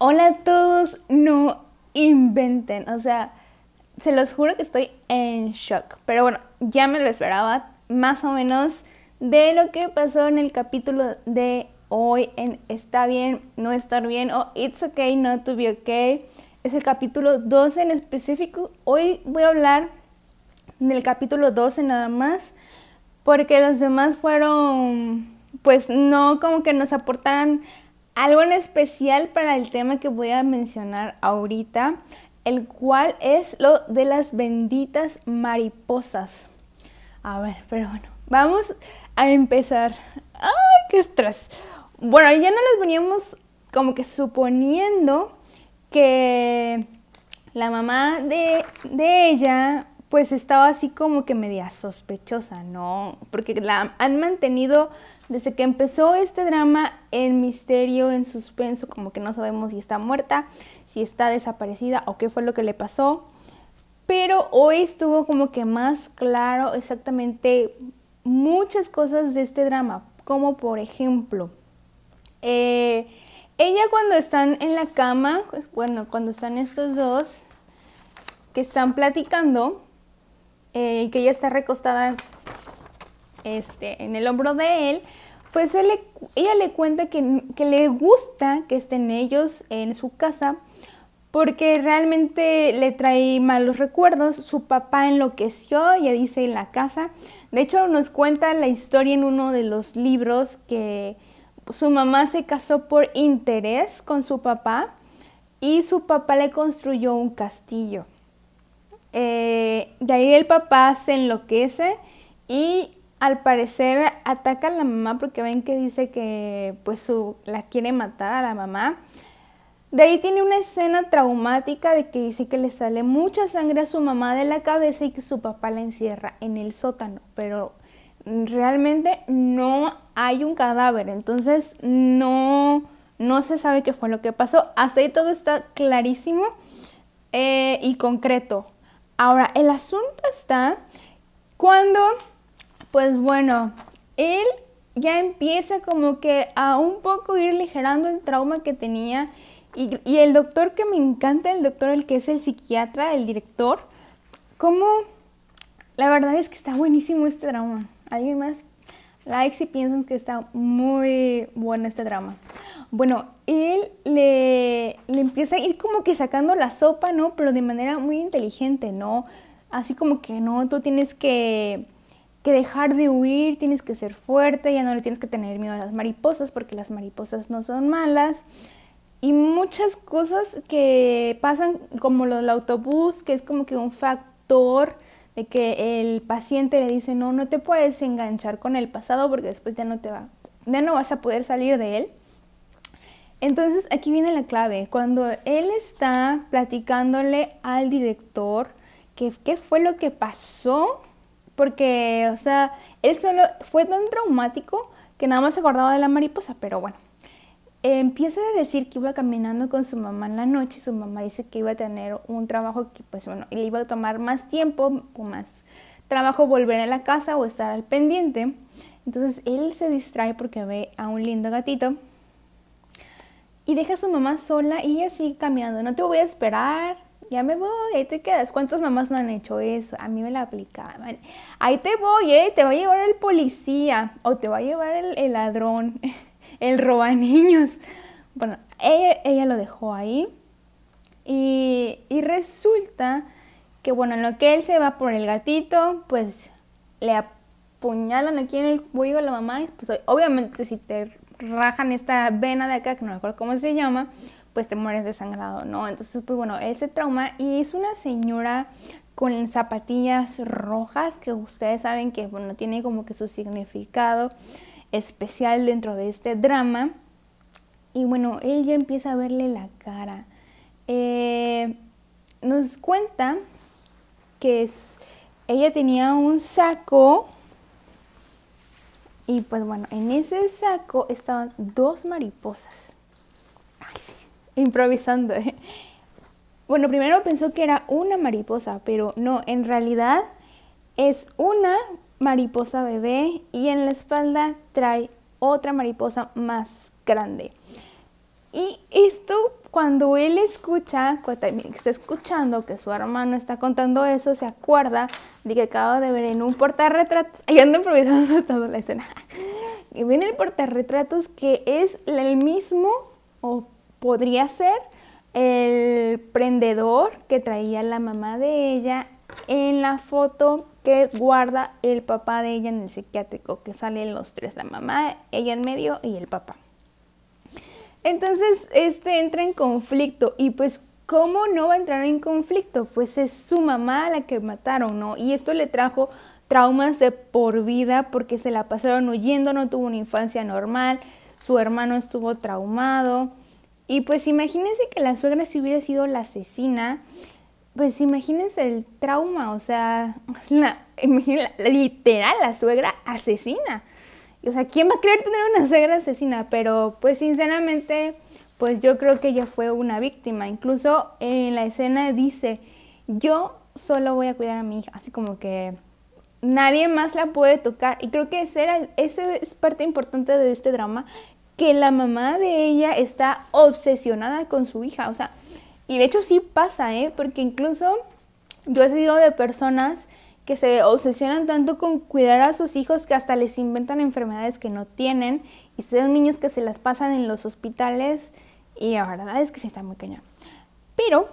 Hola a todos, no inventen, o sea, se los juro que estoy en shock, pero bueno, ya me lo esperaba más o menos de lo que pasó en el capítulo de hoy en Está bien, no estar bien o It's okay, no to be okay. Es el capítulo 12 en específico. Hoy voy a hablar del capítulo 12 nada más, porque los demás fueron, pues no como que nos aportaran algo en especial para el tema que voy a mencionar ahorita, el cual es lo de las benditas mariposas. A ver, pero bueno, vamos a empezar. ¡Ay, qué estrés! Bueno, ya no les veníamos como que suponiendo que la mamá de, de ella pues estaba así como que media sospechosa, ¿no? Porque la han mantenido desde que empezó este drama en misterio, en suspenso, como que no sabemos si está muerta, si está desaparecida o qué fue lo que le pasó. Pero hoy estuvo como que más claro exactamente muchas cosas de este drama, como por ejemplo, eh, ella cuando están en la cama, pues, bueno, cuando están estos dos que están platicando, eh, y que ella está recostada este, en el hombro de él, pues ella le cuenta que, le gusta que estén ellos en su casa porque realmente le trae malos recuerdos. Su papá enloqueció, ya dice, en la casa. De hecho, nos cuenta la historia en uno de los libros que su mamá se casó por interés con su papá y su papá le construyó un castillo. Eh, de ahí el papá se enloquece y al parecer ataca a la mamá porque ven que dice que pues su, la quiere matar a la mamá. De ahí tiene una escena traumática de que dice que le sale mucha sangre a su mamá de la cabeza y que su papá la encierra en el sótano, pero realmente no hay un cadáver, entonces no, no se sabe qué fue lo que pasó. Hasta ahí todo está clarísimo eh, y concreto. Ahora, el asunto está cuando pues bueno, él ya empieza como que a un poco ir ligerando el trauma que tenía. Y, el doctor que me encanta, el doctor, el que es el psiquiatra, el director, como la verdad es que está buenísimo este drama. ¿Alguien más? Like si piensan que está muy bueno este drama. Bueno, él le, le empieza a ir como que sacando la sopa, ¿no? Pero de manera muy inteligente, ¿no? Así como que no, tú tienes que dejar de huir, tienes que ser fuerte, ya no le tienes que tener miedo a las mariposas porque las mariposas no son malas. Y muchas cosas que pasan como lo autobús, que es como que un factor de que el paciente le dice, no, no te puedes enganchar con el pasado porque después ya no te va, ya no vas a poder salir de él. Entonces aquí viene la clave, cuando él está platicándole al director que qué fue lo que pasó porque, o sea, él solo fue tan traumático que nada más se acordaba de la mariposa, pero bueno. Empieza a decir que iba caminando con su mamá en la noche, su mamá dice que iba a tener un trabajo que pues bueno, le iba a tomar más tiempo o más trabajo volver a la casa o estar al pendiente. Entonces él se distrae porque ve a un lindo gatito y deja a su mamá sola y así sigue caminando. No te voy a esperar, ya me voy, ahí te quedas. ¿Cuántas mamás no han hecho eso? A mí me la aplicaban. Ahí te voy, ¿eh? te va a llevar el policía o te va a llevar el, ladrón, el roba niños. Bueno, ella, lo dejó ahí y, resulta que, bueno, en lo que él se va por el gatito, pues le apuñalan aquí en el cuello a la mamá pues, obviamente si te rajan esta vena de acá, que no me acuerdo cómo se llama, pues te mueres desangrado, ¿no? Entonces, pues bueno, ese trauma y es una señora con zapatillas rojas que ustedes saben que, bueno, tiene como que su significado especial dentro de este drama. Y bueno, él ya empieza a verle la cara. Eh, nos cuenta que es, ella tenía un saco y pues bueno, en ese saco estaban dos mariposas. Ay, sí improvisando. Bueno, primero pensó que era una mariposa, pero no, en realidad es una mariposa bebé y en la espalda trae otra mariposa más grande. Y esto cuando él escucha, está escuchando que su hermano está contando eso, se acuerda de que acaba de ver en un portarretratos, ahí ando improvisando toda la escena, y viene el portarretratos que es el mismo o podría ser el prendedor que traía la mamá de ella en la foto que guarda el papá de ella en el psiquiátrico, que salen los tres, la mamá, ella en medio y el papá. Entonces, este entra en conflicto y pues, ¿cómo no va a entrar en conflicto? Pues es su mamá la que mataron, ¿no? Y esto le trajo traumas de por vida porque se la pasaron huyendo, no tuvo una infancia normal, su hermano estuvo traumado. Y pues imagínense que la suegra si hubiera sido la asesina, pues imagínense el trauma, o sea, la, literal la suegra asesina. O sea, ¿quién va a creer tener una suegra asesina? Pero pues sinceramente, pues yo creo que ella fue una víctima. Incluso en la escena dice, yo solo voy a cuidar a mi hija, así como que nadie más la puede tocar. Y creo que esa ese es parte importante de este drama, que la mamá de ella está obsesionada con su hija, o sea, y de hecho sí pasa, ¿eh? Porque incluso yo he visto de personas que se obsesionan tanto con cuidar a sus hijos que hasta les inventan enfermedades que no tienen y son niños que se las pasan en los hospitales y la verdad es que sí está muy cañón. Pero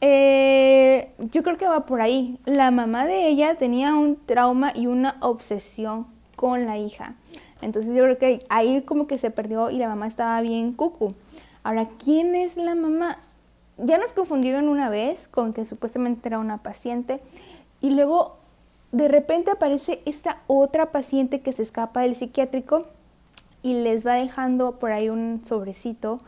eh, yo creo que va por ahí. La mamá de ella tenía un trauma y una obsesión con la hija. Entonces yo creo que ahí como que se perdió y la mamá estaba bien cucu. Ahora, ¿quién es la mamá? Ya nos confundieron una vez con que supuestamente era una paciente y luego de repente aparece esta otra paciente que se escapa del psiquiátrico y les va dejando por ahí un sobrecito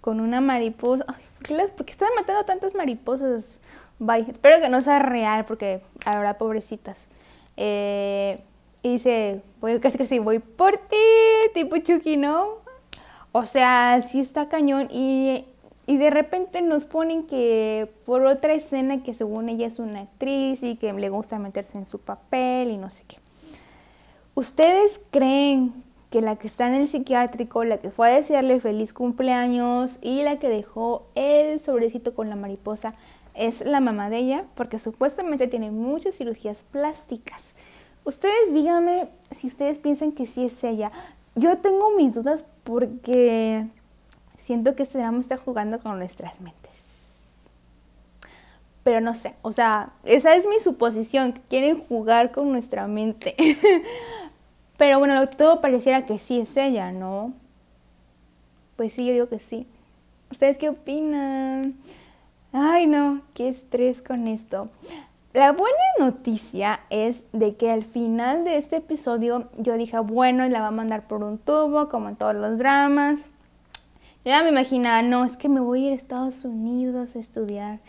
con una mariposa. ¿por, qué las, están matando tantas mariposas? Bye. Espero que no sea real porque ahora pobrecitas. Eh, y dice, voy, casi casi, voy por ti, tipo Chucky, ¿no? O sea, sí está cañón. Y, y de repente nos ponen que por otra escena que según ella es una actriz y que le gusta meterse en su papel y no sé qué. ¿Ustedes creen que la que está en el psiquiátrico, la que fue a desearle feliz cumpleaños y la que dejó el sobrecito con la mariposa es la mamá de ella? Porque supuestamente tiene muchas cirugías plásticas. Ustedes díganme si ustedes piensan que sí es ella. Yo tengo mis dudas porque siento que este drama está jugando con nuestras mentes. Pero no sé, o sea, esa es mi suposición, que quieren jugar con nuestra mente. Pero bueno, todo pareciera que sí es ella, ¿no? Pues sí, yo digo que sí. ¿Ustedes qué opinan? Ay, no, qué estrés con esto. La buena noticia es de que al final de este episodio yo dije, bueno, y la va a mandar por un tubo, como en todos los dramas. Yo ya me imaginaba, no, es que me voy a ir a Estados Unidos a estudiar.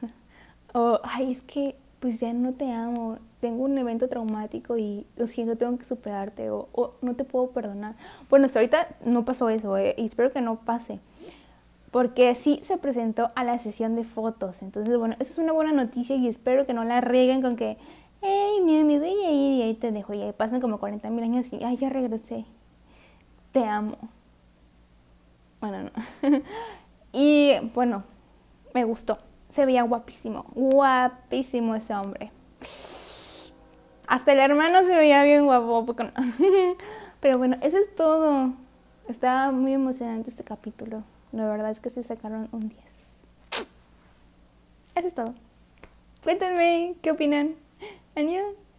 o, ay, es que pues ya no te amo, tengo un evento traumático y lo siento, tengo que superarte o, no te puedo perdonar. Bueno, hasta ahorita no pasó eso eh, y espero que no pase porque sí se presentó a la sesión de fotos. Entonces, bueno, eso es una buena noticia y espero que no la rieguen con que, hey, mi amigo! ¡Ey, y ahí te dejo. Y ahí pasan como 40 mil años y, ay, ya regresé. Te amo. Bueno, no. y bueno, me gustó. Se veía guapísimo, guapísimo ese hombre. Hasta el hermano se veía bien guapo. Pero bueno, eso es todo. Estaba muy emocionante este capítulo. La verdad es que se sacaron un 10. Eso es todo. Cuéntenme qué opinan. Adiós.